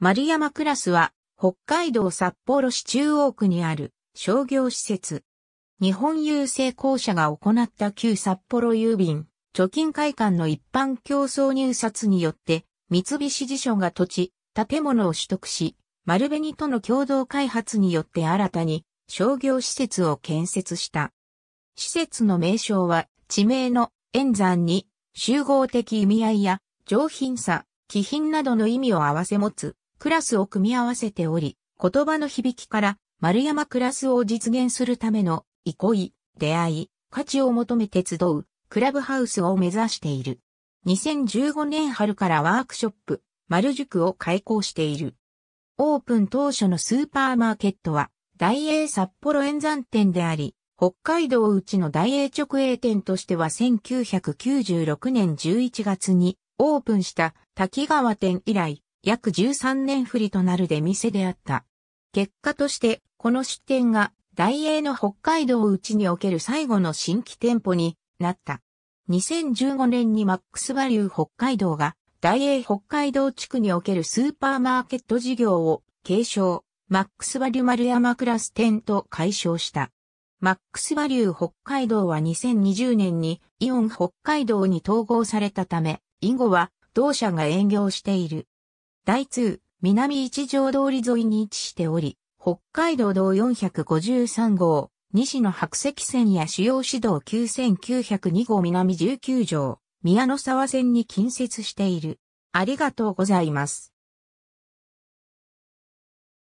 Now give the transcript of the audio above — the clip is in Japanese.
丸山クラスは、北海道札幌市中央区にある商業施設。日本郵政公社が行った旧札幌郵便、貯金会館の一般競争入札によって、三菱地所が土地、建物を取得し、丸紅との共同開発によって新たに商業施設を建設した。施設の名称は地名の円山に集合的意味合いや上品さ、気品などの意味を合わせ持つクラスを組み合わせており、言葉の響きから丸山クラスを実現するための憩い、出会い、価値を求めて集うクラブハウスを目指している。2015年春からワークショップ、丸塾を開講している。オープン当初のスーパーマーケットは、大英札幌演山店であり、北海道うちの大英直営店としては1996年11月にオープンした滝川店以来、約13年振りとなる出店であった。結果として、この出店が、大英の北海道うちにおける最後の新規店舗になった。2015年にマックスバリュー北海道が、大英北海道地区におけるスーパーマーケット事業を継承、マックスバリュー丸山クラス店と解消した。マックスバリュー北海道は2020年にイオン北海道に統合されたため、以後は同社が営業している。第2、南一条通り沿いに位置しており、北海道道453号、西の白石線や主要市道9902号南19条、宮の沢線に近接している。ありがとうございます。